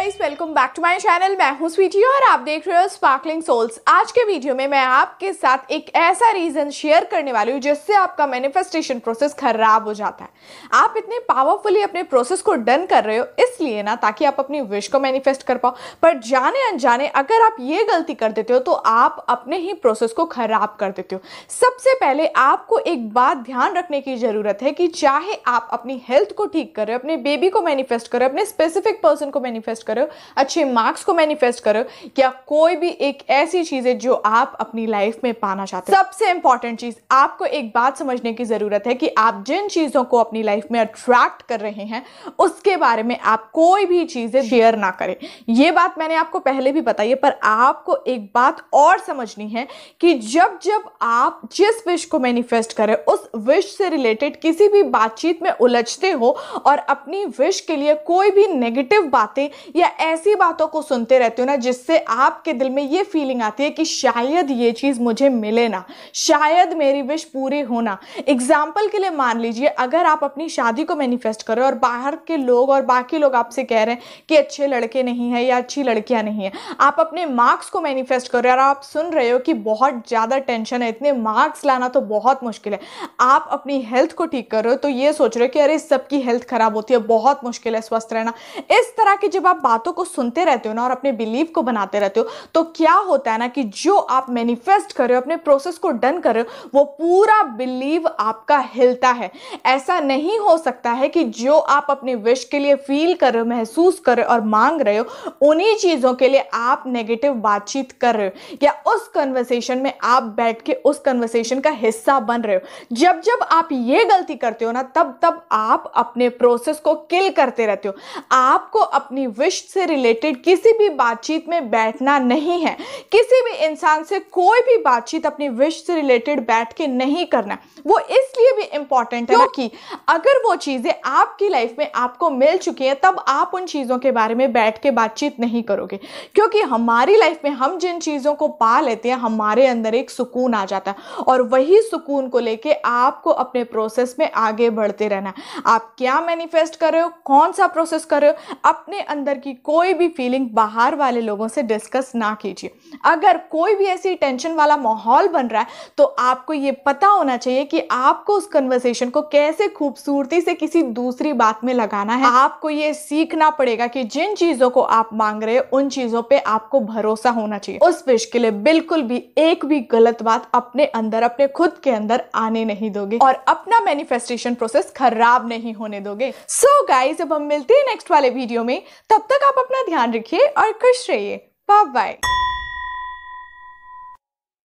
guys welcome back to my channel मैं हूं स्वीटी और आप देख रहे हो स्पार्कलिंग सोल्स आज के वीडियो में मैं आपके साथ एक ऐसा रीज़न शेयर करने वाली हूं जिससे आपका मैनिफेस्टेशन प्रोसेस खराब हो जाता है आप इतने पावरफुली अपने प्रोसेस को डन कर रहे हो इसलिए ना ताकि आप अपनी विश को मैनिफेस्ट कर पाओ पर जाने अनजाने अगर आप ये गलती कर देते हो तो आप अपने ही प्रोसेस को खराब कर देते हो सबसे पहले आपको एक बात ध्यान रखने की ज़रूरत है कि चाहे आप अपनी हेल्थ को ठीक करें अपने बेबी को मैनिफेस्ट करें अपने स्पेसिफिक पर्सन को मैनिफेस्ट करो अच्छे मार्क्स को मैनिफेस्ट करो या कोई भी एक ऐसी चीज़ है जो आप अपनी लाइफ में पाना चाहते हो सबसे इंपॉर्टेंट चीज़ आपको एक बात समझने की ज़रूरत है कि आप जिन चीज़ों को अपनी लाइफ में अट्रैक्ट कर रहे हैं उसके बारे में आप कोई भी चीज़ें शेयर ना करें यह बात मैंने आपको पहले भी बताई है पर आपको एक बात और समझनी है कि जब जब आप जिस विश को मैनिफेस्ट करें उस विश से रिलेटेड किसी भी बातचीत में उलझते हो और अपनी विश के लिए कोई भी नेगेटिव बातें या ऐसी बातों को सुनते रहते हो ना जिससे आपके दिल में ये फीलिंग आती है कि शायद ये चीज़ मुझे मिले ना शायद मेरी विश पूरी होना एग्जाम्पल के लिए मान लीजिए अगर आप अपनी शादी को मैनिफेस्ट करो और बाहर के लोग और बाकी लोग आपसे कह रहे हैं कि अच्छे लड़के नहीं है या अच्छी लड़कियाँ नहीं है आप अपने मार्क्स को मैनिफेस्ट करो और आप सुन रहे हो कि बहुत ज़्यादा टेंशन है इतने मार्क्स लाना तो बहुत मुश्किल है आप अपनी हेल्थ को ठीक कर रहे हो तो ये सोच रहे हो कि अरे सबकी हेल्थ खराब होती है बहुत मुश्किल है स्वस्थ रहना इस तरह की जब आप बातों को सुनते रहते हो ना और अपने बिलीव को बनाते रहते हो तो क्या होता है ना कि जो आप मैनिफेस्ट कर रहे हो अपने प्रोसेस को डन कर रहे हो वो पूरा बिलीव आपका हिलता है ऐसा नहीं हो सकता है कि जो आप अपने विश के लिए फील कर रहे हो महसूस कर रहे हो और मांग रहे हो उन्हीं चीज़ों के लिए आप नेगेटिव बातचीत कर रहे हो या उस कन्वर्सेशन में आप बैठ के उस कन्वर्सेशन का हिस्सा बन रहे हो जब जब आप ये गलती करते हो ना तब तब आप अपने प्रोसेस को किल करते रहते हो आपको अपनी विश देश से रिलेटेड किसी भी बातचीत में बैठना नहीं है किसी भी इंसान से कोई भी बातचीत अपनी विश से रिलेटेड बैठ के नहीं करना वो इसलिए भी इम्पॉर्टेंट है क्योंकि अगर वो चीज़ें आपकी लाइफ में आपको मिल चुकी हैं तब आप उन चीज़ों के बारे में बैठ के बातचीत नहीं करोगे क्योंकि हमारी लाइफ में हम जिन चीज़ों को पा लेते हैं हमारे अंदर एक सुकून आ जाता है और वही सुकून को लेके आपको अपने प्रोसेस में आगे बढ़ते रहना आप क्या मैनिफेस्ट कर रहे हो कौन सा प्रोसेस कर रहे हो अपने अंदर की की कोई भी फीलिंग बाहर वाले लोगों से डिस्कस ना कीजिए अगर कोई भी ऐसी टेंशन वाला माहौल बन रहा है तो आपको ये पता होना चाहिए कि आपको उस कन्वर्सेशन को कैसे खूबसूरती से किसी दूसरी बात में लगाना है आपको ये सीखना पड़ेगा कि जिन चीज़ों को आप मांग रहे हो उन चीज़ों पर आपको भरोसा होना चाहिए उस विश के लिए बिल्कुल भी एक भी गलत बात अपने अंदर अपने खुद के अंदर आने नहीं दोगे और अपना मैनिफेस्टेशन प्रोसेस खराब नहीं होने दोगे सो so गाइस अब हम मिलते हैं नेक्स्ट वाले वीडियो में तब तक तक आप अपना ध्यान रखिए और खुश रहिए बाय बाय